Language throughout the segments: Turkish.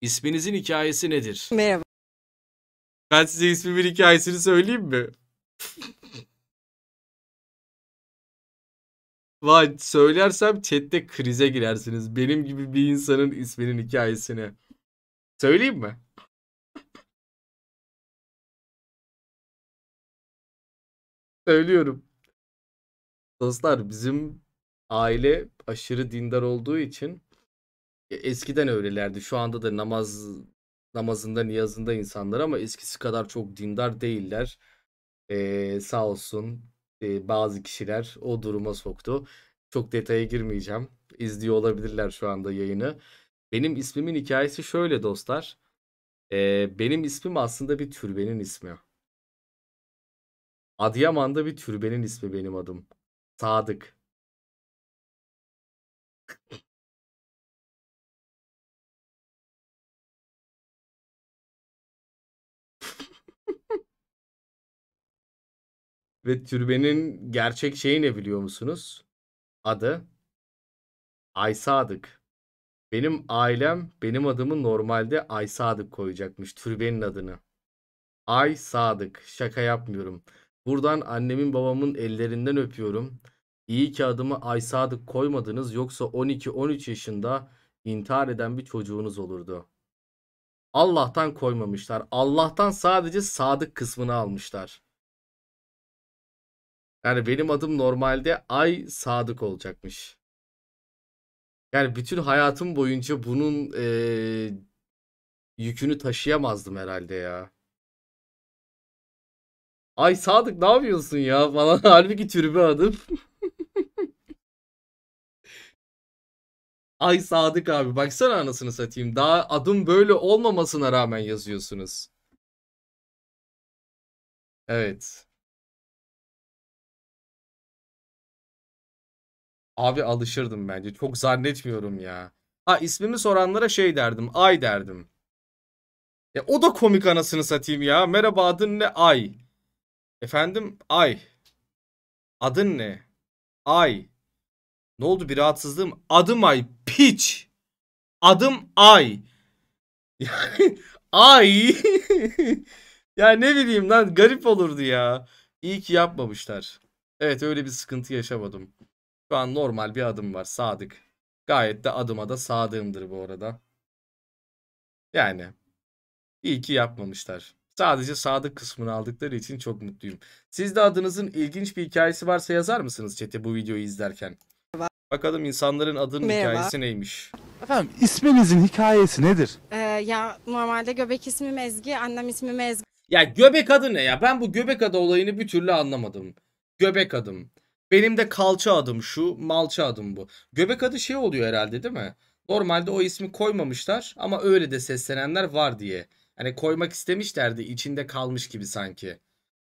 İsminizin hikayesi nedir? Merhaba. Ben size ismimin hikayesini söyleyeyim mi? Vay söylersem chatte krize girersiniz. Benim gibi bir insanın isminin hikayesini. Söyleyeyim mi? Söylüyorum. Dostlar bizim aile aşırı dindar olduğu için e, eskiden öylelerdi. Şu anda da namaz namazında niyazında insanlar ama eskisi kadar çok dindar değiller. Ee, sağ olsun e, bazı kişiler o duruma soktu. Çok detaya girmeyeceğim. İzliyor olabilirler şu anda yayını. Benim ismimin hikayesi şöyle dostlar. Ee, benim ismim aslında bir türbenin ismi. Adıyaman'da bir türbenin ismi benim adım. Sadık. Ve türbenin gerçek şeyi ne biliyor musunuz? Adı Ay Sadık. Benim ailem benim adımı normalde Ay Sadık koyacakmış türbenin adını. Ay Sadık. Şaka yapmıyorum. Buradan annemin babamın ellerinden öpüyorum. İyi ki adımı Ay Sadık koymadınız yoksa 12-13 yaşında intihar eden bir çocuğunuz olurdu. Allah'tan koymamışlar. Allah'tan sadece sadık kısmını almışlar. Yani benim adım normalde Ay Sadık olacakmış. Yani bütün hayatım boyunca bunun ee, yükünü taşıyamazdım herhalde ya. Ay Sadık ne yapıyorsun ya falan. Halbuki türbe adım. Ay Sadık abi baksana anasını satayım. Daha adım böyle olmamasına rağmen yazıyorsunuz. Evet. Abi alışırdım bence. Çok zannetmiyorum ya. Ha ismimi soranlara şey derdim. Ay derdim. Ya o da komik anasını satayım ya. Merhaba adın ne? Ay. Efendim? Ay. Adın ne? Ay. Ne oldu bir rahatsızlığım? Adım Ay. Piç. Adım Ay. Yani Ay. ya ne bileyim lan garip olurdu ya. İyi ki yapmamışlar. Evet öyle bir sıkıntı yaşamadım. Şu an normal bir adım var. Sadık. Gayet de adıma da sadığımdır bu arada. Yani iyi ki yapmamışlar. Sadece sadık kısmını aldıkları için çok mutluyum. Siz de adınızın ilginç bir hikayesi varsa yazar mısınız chat'e bu videoyu izlerken? Bakalım insanların adının Merhaba. hikayesi neymiş? Efendim isminizin hikayesi nedir? Ee, ya normalde göbek ismim Ezgi, annem ismim Ezgi. Ya göbek adı ne ya? Ben bu göbek adı olayını bir türlü anlamadım. Göbek adım. Benim de kalça adım şu, malça adım bu. Göbek adı şey oluyor herhalde değil mi? Normalde o ismi koymamışlar ama öyle de seslenenler var diye. Hani koymak istemişlerdi içinde kalmış gibi sanki.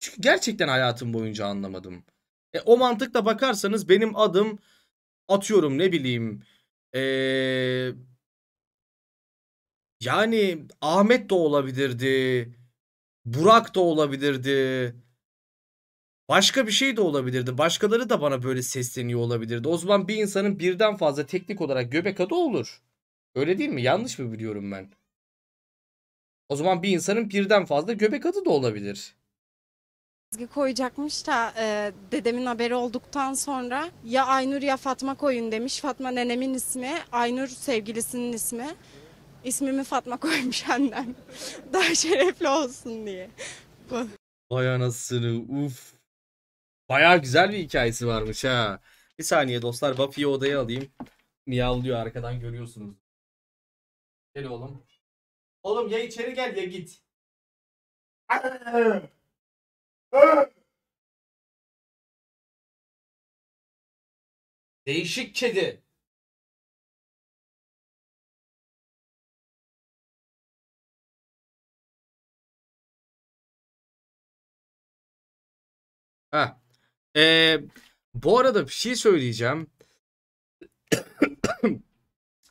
Çünkü gerçekten hayatım boyunca anlamadım. E, o mantıkla bakarsanız benim adım atıyorum ne bileyim ee, yani Ahmet de olabilirdi. Burak da olabilirdi. Başka bir şey de olabilirdi. Başkaları da bana böyle sesleniyor olabilirdi. O zaman bir insanın birden fazla teknik olarak göbek adı olur. Öyle değil mi? Yanlış mı biliyorum ben? O zaman bir insanın birden fazla göbek adı da olabilir. Ezgi koyacakmış da e, dedemin haberi olduktan sonra ya Aynur ya Fatma koyun demiş. Fatma nenemin ismi, Aynur sevgilisinin ismi. İsmimi Fatma koymuş annem. Daha şerefli olsun diye. Vay anasını uf. Bayağı güzel bir hikayesi varmış ha. Bir saniye dostlar Buffy'yi odaya alayım. Miyavlıyor arkadan görüyorsunuz. Gel oğlum. Oğlum ya içeri gel ya git. Değişik kedi. Ha. Ee, bu arada bir şey söyleyeceğim.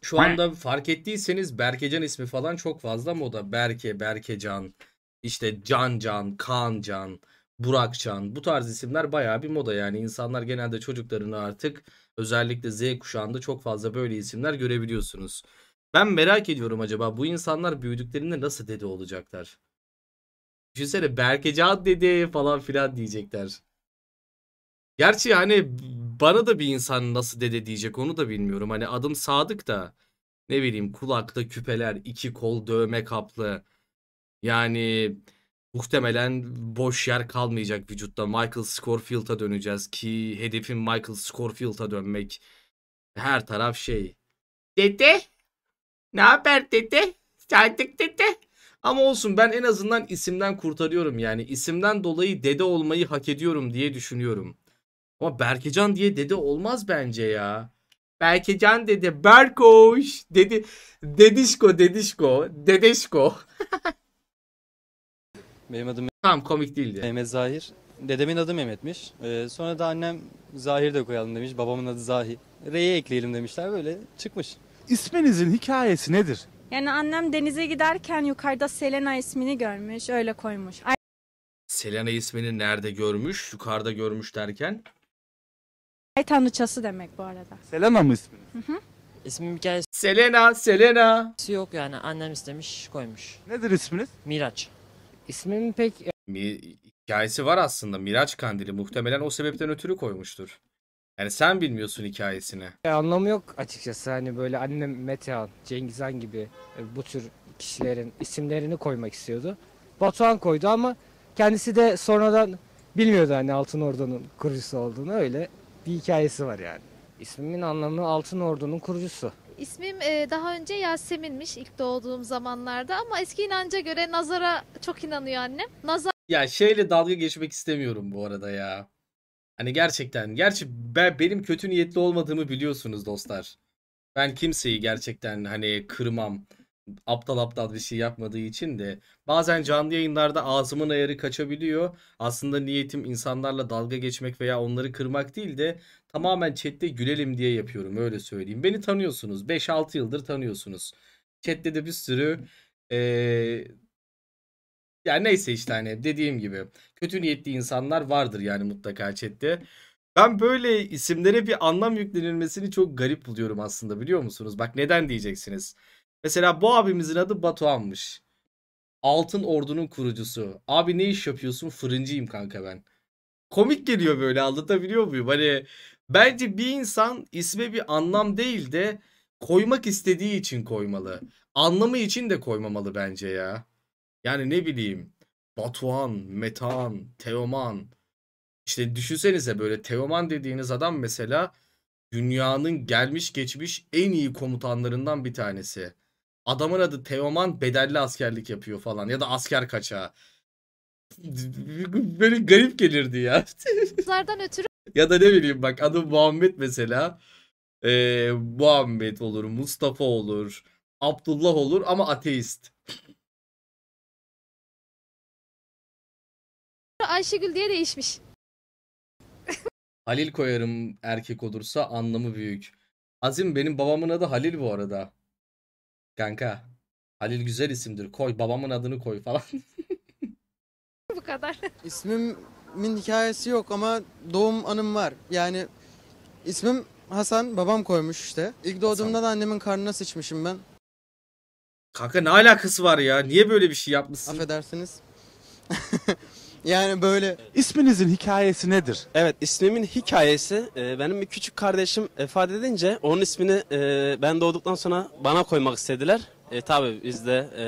Şu anda fark ettiyseniz Berkecan ismi falan çok fazla moda. Berke, Berkecan, işte Can Can, Kaan Can, Burak Can bu tarz isimler bayağı bir moda yani. insanlar genelde çocuklarını artık özellikle Z kuşağında çok fazla böyle isimler görebiliyorsunuz. Ben merak ediyorum acaba bu insanlar büyüdüklerinde nasıl dede olacaklar? Düşünsene Berkecan dede falan filan diyecekler. Gerçi hani bana da bir insan nasıl dede diyecek onu da bilmiyorum. Hani adım Sadık da ne bileyim kulakta küpeler, iki kol dövme kaplı. Yani muhtemelen boş yer kalmayacak vücutta. Michael Scorfield'a döneceğiz ki hedefim Michael Scorfield'a dönmek. Her taraf şey. Dede? Ne haber dede? Sadık dede? Ama olsun ben en azından isimden kurtarıyorum yani. isimden dolayı dede olmayı hak ediyorum diye düşünüyorum. Ama Berkecan diye dede olmaz bence ya. Berkecan dede, Berkoş dedi, dedişko, dedişko, dedeşko. Benim adım Tamam komik değildi. Mehmet Zahir. Dedemin adı Mehmet'miş. Ee, sonra da annem Zahir de koyalım demiş. Babamın adı Zahir. R'ye ekleyelim demişler böyle çıkmış. İsminizin hikayesi nedir? Yani annem denize giderken yukarıda Selena ismini görmüş öyle koymuş. Selena ismini nerede görmüş? Yukarıda görmüş derken Ay tanrıçası demek bu arada. Selena mı isminiz? Hı hı. İsmim hikayesi Selena, Selena. yok yani annem istemiş koymuş. Nedir isminiz? Miraç. İsmim pek Mi, hikayesi var aslında. Miraç Kandili muhtemelen o sebepten ötürü koymuştur. Yani sen bilmiyorsun hikayesini. e, anlamı yok açıkçası. Hani böyle annem Metehan, Cengizhan gibi e, bu tür kişilerin isimlerini koymak istiyordu. Batuhan koydu ama kendisi de sonradan bilmiyordu hani Altın Ordu'nun kurucusu olduğunu öyle bir hikayesi var yani. İsmimin anlamı Altın Ordu'nun kurucusu. İsmim e, daha önce Yasemin'miş ilk doğduğum zamanlarda ama eski inanca göre nazara çok inanıyor annem. Nazar Ya şeyle dalga geçmek istemiyorum bu arada ya. Hani gerçekten. Gerçi ben benim kötü niyetli olmadığımı biliyorsunuz dostlar. Ben kimseyi gerçekten hani kırmam aptal aptal bir şey yapmadığı için de bazen canlı yayınlarda ağzımın ayarı kaçabiliyor. Aslında niyetim insanlarla dalga geçmek veya onları kırmak değil de tamamen chatte gülelim diye yapıyorum öyle söyleyeyim. Beni tanıyorsunuz 5-6 yıldır tanıyorsunuz. Chatte de bir sürü ee, yani neyse işte hani dediğim gibi kötü niyetli insanlar vardır yani mutlaka chatte. Ben böyle isimlere bir anlam yüklenilmesini çok garip buluyorum aslında biliyor musunuz? Bak neden diyeceksiniz. Mesela bu abimizin adı Batuhan'mış. Altın Ordu'nun kurucusu. Abi ne iş yapıyorsun? Fırıncıyım kanka ben. Komik geliyor böyle anlatabiliyor muyum? Hani bence bir insan isme bir anlam değil de koymak istediği için koymalı. Anlamı için de koymamalı bence ya. Yani ne bileyim Batuhan, Metan, Teoman. İşte düşünsenize böyle Teoman dediğiniz adam mesela dünyanın gelmiş geçmiş en iyi komutanlarından bir tanesi. Adamın adı Teoman bedelli askerlik yapıyor falan ya da asker kaçağı. Böyle garip gelirdi ya. Bunlardan ötürü ya da ne bileyim bak adı Muhammed mesela. Ee, Muhammed olur, Mustafa olur, Abdullah olur ama ateist. Ayşegül diye değişmiş. Halil koyarım erkek olursa anlamı büyük. Azim benim babamın adı Halil bu arada. Kanka Halil güzel isimdir koy babamın adını koy falan. Bu kadar. İsmimin hikayesi yok ama doğum anım var. Yani ismim Hasan babam koymuş işte. İlk doğduğumda da annemin karnına sıçmışım ben. Kanka ne alakası var ya? Niye böyle bir şey yapmışsın? Affedersiniz. Yani böyle. İsminizin hikayesi nedir? Evet ismimin hikayesi e, benim bir küçük kardeşim vefat edince onun ismini e, ben doğduktan sonra bana koymak istediler. E, tabii biz de e,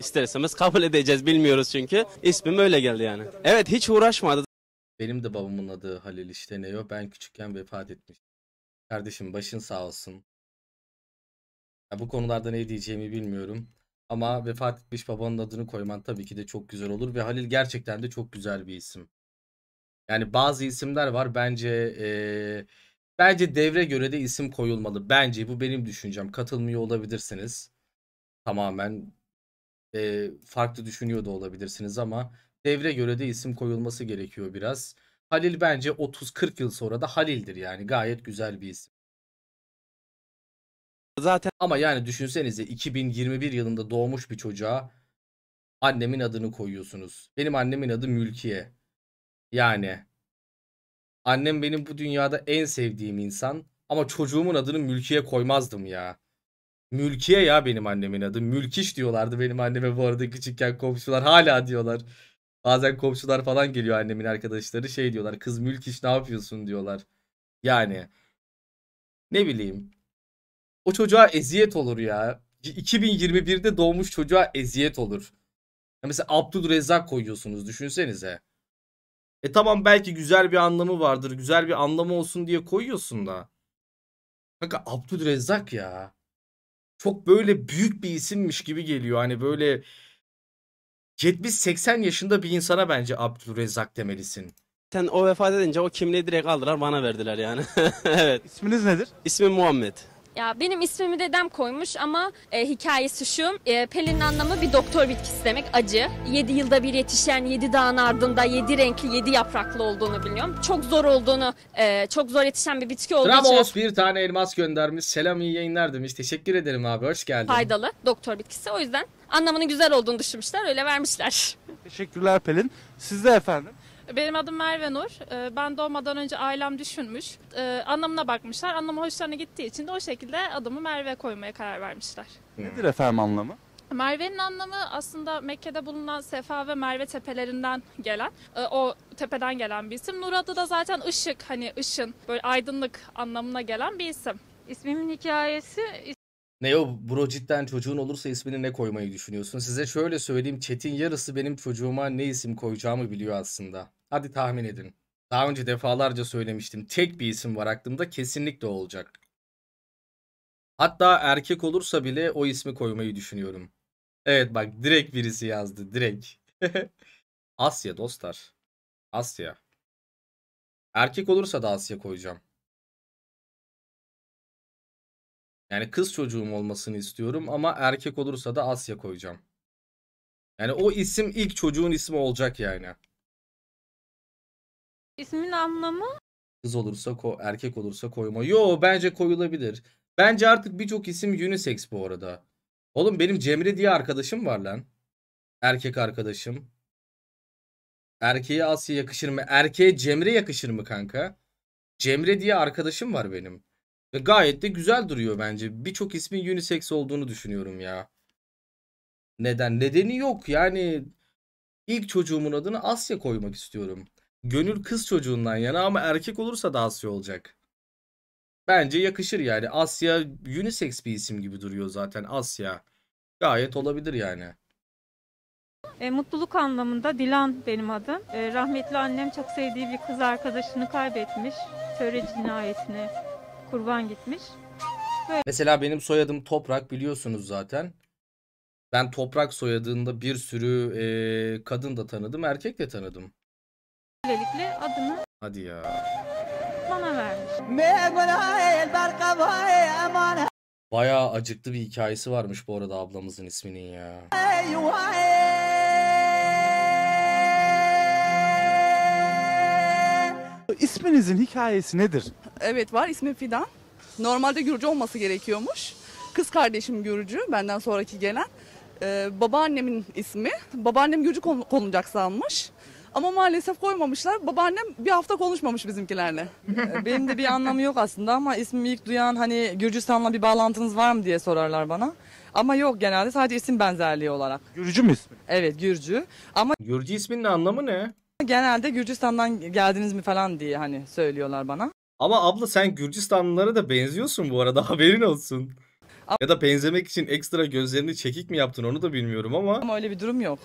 ister istemez kabul edeceğiz bilmiyoruz çünkü. İsmim öyle geldi yani. Evet hiç uğraşmadı. Benim de babamın adı Halil işte işleniyor. Ben küçükken vefat etmiş. Kardeşim başın sağ olsun. Ya, bu konularda ne diyeceğimi bilmiyorum. Ama vefat etmiş babanın adını koyman tabii ki de çok güzel olur ve Halil gerçekten de çok güzel bir isim. Yani bazı isimler var bence e, bence devre göre de isim koyulmalı. Bence bu benim düşüncem. Katılmıyor olabilirsiniz. Tamamen e, farklı düşünüyor da olabilirsiniz ama devre göre de isim koyulması gerekiyor biraz. Halil bence 30-40 yıl sonra da Halil'dir yani gayet güzel bir isim. Zaten Ama yani düşünsenize 2021 yılında doğmuş bir çocuğa annemin adını koyuyorsunuz. Benim annemin adı Mülkiye. Yani annem benim bu dünyada en sevdiğim insan ama çocuğumun adını Mülkiye koymazdım ya. Mülkiye ya benim annemin adı. Mülkiş diyorlardı benim anneme bu arada küçükken komşular hala diyorlar. Bazen komşular falan geliyor annemin arkadaşları şey diyorlar. Kız Mülkiş ne yapıyorsun diyorlar. Yani ne bileyim o çocuğa eziyet olur ya. 2021'de doğmuş çocuğa eziyet olur. Ya mesela Abdülrezzak koyuyorsunuz düşünsenize. E tamam belki güzel bir anlamı vardır. Güzel bir anlamı olsun diye koyuyorsun da. Kanka Abdülrezzak ya. Çok böyle büyük bir isimmiş gibi geliyor. Hani böyle 70-80 yaşında bir insana bence Abdülrezzak demelisin. Sen o vefat edince o kimliği direkt aldılar bana verdiler yani. evet. İsminiz nedir? İsmim Muhammed. Ya benim ismimi dedem koymuş ama e, hikayesi şu. E, Pelin anlamı bir doktor bitkisi demek acı. 7 yılda bir yetişen 7 dağın ardında 7 renkli 7 yapraklı olduğunu biliyorum. Çok zor olduğunu, e, çok zor yetişen bir bitki olduğu için Tramos bir tane elmas göndermiş. Selam iyi yayınlar demiş. Teşekkür ederim abi hoş geldin. faydalı doktor bitkisi. O yüzden anlamının güzel olduğunu düşünmüşler öyle vermişler. Teşekkürler Pelin. Siz de efendim. Benim adım Merve Nur. Ee, ben doğmadan önce ailem düşünmüş. Ee, anlamına bakmışlar. Anlamı hoşlarına gittiği için de o şekilde adımı Merve koymaya karar vermişler. Nedir efendim anlamı? Merve'nin anlamı aslında Mekke'de bulunan Sefa ve Merve tepelerinden gelen, e, o tepeden gelen bir isim. Nur adı da zaten ışık, hani ışın, böyle aydınlık anlamına gelen bir isim. İsmimin hikayesi ne o bro cidden çocuğun olursa ismini ne koymayı düşünüyorsun? Size şöyle söyleyeyim chatin yarısı benim çocuğuma ne isim koyacağımı biliyor aslında. Hadi tahmin edin. Daha önce defalarca söylemiştim. Tek bir isim var aklımda kesinlikle olacak. Hatta erkek olursa bile o ismi koymayı düşünüyorum. Evet bak direkt birisi yazdı direkt. Asya dostlar. Asya. Erkek olursa da Asya koyacağım. Yani kız çocuğum olmasını istiyorum ama erkek olursa da Asya koyacağım. Yani o isim ilk çocuğun ismi olacak yani. İsmin anlamı? Kız olursa ko erkek olursa koyma. Yo bence koyulabilir. Bence artık birçok isim unisex bu arada. Oğlum benim Cemre diye arkadaşım var lan. Erkek arkadaşım. Erkeğe Asya yakışır mı? Erkeğe Cemre yakışır mı kanka? Cemre diye arkadaşım var benim. Ve gayet de güzel duruyor bence. Birçok ismin unisex olduğunu düşünüyorum ya. Neden? Nedeni yok. Yani ilk çocuğumun adını Asya koymak istiyorum. Gönül kız çocuğundan yana ama erkek olursa da Asya olacak. Bence yakışır yani. Asya unisex bir isim gibi duruyor zaten. Asya. Gayet olabilir yani. E, mutluluk anlamında Dilan benim adım. E, rahmetli annem çok sevdiği bir kız arkadaşını kaybetmiş. Töre cinayetine kurban gitmiş. Böyle... Mesela benim soyadım Toprak biliyorsunuz zaten. Ben Toprak soyadında bir sürü e, kadın da tanıdım, erkek de tanıdım. Böylelikle adını Hadi ya. bana vermiş. Bayağı acıklı bir hikayesi varmış bu arada ablamızın isminin ya. İsminizin hikayesi nedir? Evet var ismi Fidan. Normalde Gürcü olması gerekiyormuş. Kız kardeşim Gürcü benden sonraki gelen. Ee, babaannemin ismi. Babaannem Gürcü kol- konulacak sanmış. Ama maalesef koymamışlar. Babaannem bir hafta konuşmamış bizimkilerle. Benim de bir anlamı yok aslında ama ismimi ilk duyan hani Gürcistan'la bir bağlantınız var mı diye sorarlar bana. Ama yok genelde sadece isim benzerliği olarak. Gürcü mü ismi? Evet Gürcü. Ama Gürcü isminin anlamı ne? genelde Gürcistan'dan geldiniz mi falan diye hani söylüyorlar bana. Ama abla sen Gürcistanlılara da benziyorsun bu arada haberin olsun. Ya da benzemek için ekstra gözlerini çekik mi yaptın onu da bilmiyorum ama. Ama öyle bir durum yok.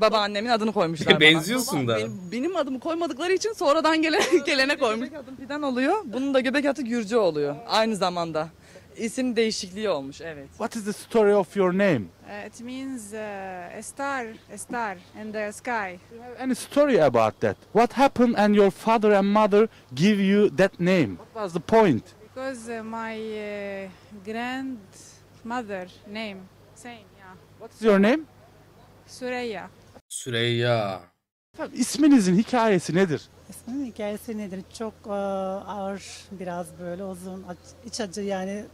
Babaannemin adını koymuşlar bana. Benziyorsun da. Benim, benim adımı koymadıkları için sonradan gelen, gelene koymuş. Göbek adım Fidan oluyor. Bunun da göbek adı Gürcü oluyor. Aynı zamanda. İsim değişikliği olmuş evet. What is the story of your name? Uh, it means uh, a star, a star in the sky. Do you have any story about that? What happened and your father and mother give you that name? What was the point? Because uh, my uh, grandmother name same yeah. What's your name? Suraya. Süreyya. Tabii isminizin hikayesi nedir? İsminin hikayesi nedir? Çok e, ağır, biraz böyle uzun, iç acı yani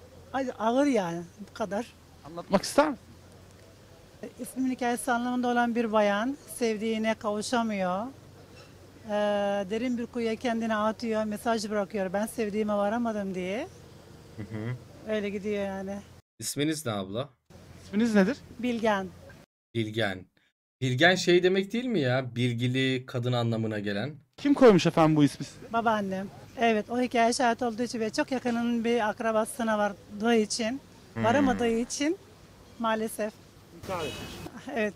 ağır yani bu kadar. Anlatmak ister misin? E, İsminin hikayesi anlamında olan bir bayan sevdiğine kavuşamıyor. E, derin bir kuyuya kendini atıyor, mesaj bırakıyor ben sevdiğime varamadım diye. Öyle gidiyor yani. İsminiz ne abla? İsminiz nedir? Bilgen. Bilgen. Bilgen şey demek değil mi ya? Bilgili kadın anlamına gelen. Kim koymuş efendim bu ismi size? Babaannem. Evet o hikaye şahit olduğu için ve çok yakının bir akrabasına vardığı için, hmm. varamadığı için maalesef. İntihar Evet.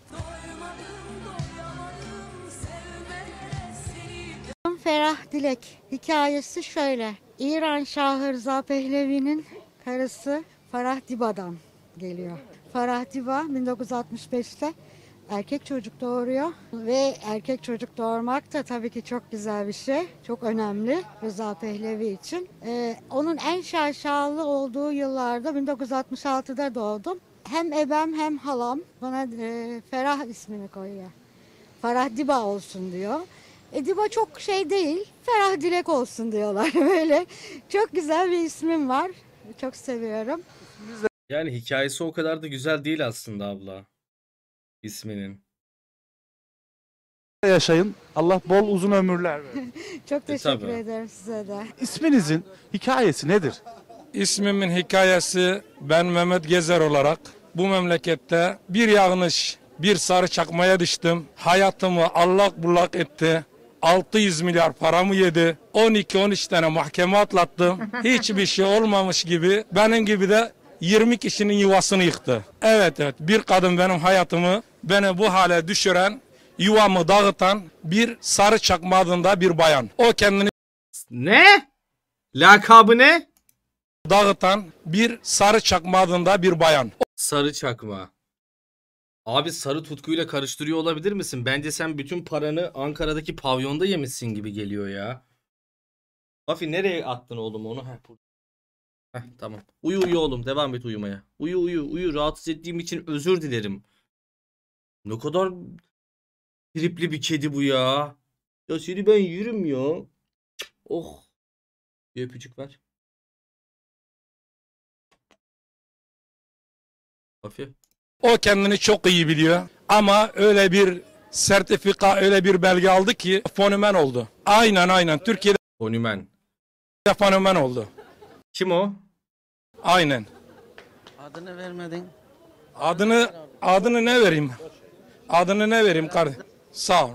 Ferah Dilek hikayesi şöyle. İran Şahı Rıza Pehlevi'nin karısı Farah Diba'dan geliyor. Farah Diba 1965'te erkek çocuk doğuruyor ve erkek çocuk doğurmak da tabii ki çok güzel bir şey. Çok önemli Rıza Pehlevi için. Ee, onun en şaşalı olduğu yıllarda 1966'da doğdum. Hem ebem hem halam bana e, Ferah ismini koyuyor. Ferah Diba olsun diyor. E, Diba çok şey değil, Ferah Dilek olsun diyorlar böyle. Çok güzel bir ismim var. Çok seviyorum. Yani hikayesi o kadar da güzel değil aslında abla isminin. Yaşayın. Allah bol uzun ömürler versin. Çok e, teşekkür tabii. ederim size de. İsminizin hikayesi nedir? İsmimin hikayesi ben Mehmet Gezer olarak bu memlekette bir yanlış bir sarı çakmaya düştüm. Hayatımı allak bullak etti. 600 milyar paramı yedi. 12-13 tane mahkeme atlattım. Hiçbir şey olmamış gibi benim gibi de 20 kişinin yuvasını yıktı. Evet evet bir kadın benim hayatımı beni bu hale düşüren, yuvamı dağıtan bir sarı çakma adında bir bayan. O kendini Ne? Lakabı ne? dağıtan bir sarı çakma adında bir bayan. Sarı çakma. Abi sarı tutkuyla karıştırıyor olabilir misin? Bence sen bütün paranı Ankara'daki pavyonda yemişsin gibi geliyor ya. Afi nereye attın oğlum onu? Heh, bu- Heh, tamam. Uyu uyu oğlum devam et uyumaya. Uyu uyu uyu rahatsız ettiğim için özür dilerim. Ne kadar tripli bir kedi bu ya. Ya seni ben yürüm ya. Oh. Bir öpücük ver. afiyet O kendini çok iyi biliyor ama öyle bir sertifika, öyle bir belge aldı ki fonümen oldu. Aynen aynen Türkiye'de fonümen. Fonümen oldu. Kim o? Aynen. Adını vermedin. Adını adını ne vereyim? Adını ne vereyim kardeşim? Sağ ol.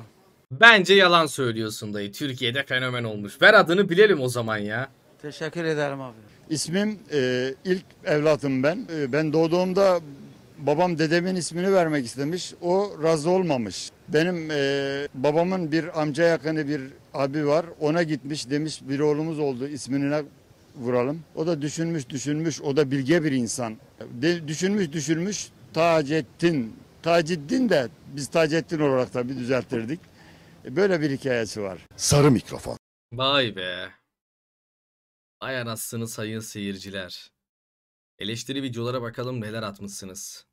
Bence yalan söylüyorsun dayı. Türkiye'de fenomen olmuş. Ver adını bilelim o zaman ya. Teşekkür ederim abi. İsmim e, ilk evladım ben. E, ben doğduğumda babam dedemin ismini vermek istemiş. O razı olmamış. Benim e, babamın bir amca yakını bir abi var. Ona gitmiş demiş bir oğlumuz oldu ismini vuralım. O da düşünmüş düşünmüş o da bilge bir insan. De, düşünmüş düşünmüş Taceddin Taceddin de biz Taceddin olarak da bir düzelttirdik. E, böyle bir hikayesi var. Sarı mikrofon. Vay be. Ay anasını sayın seyirciler. Eleştiri videolara bakalım neler atmışsınız.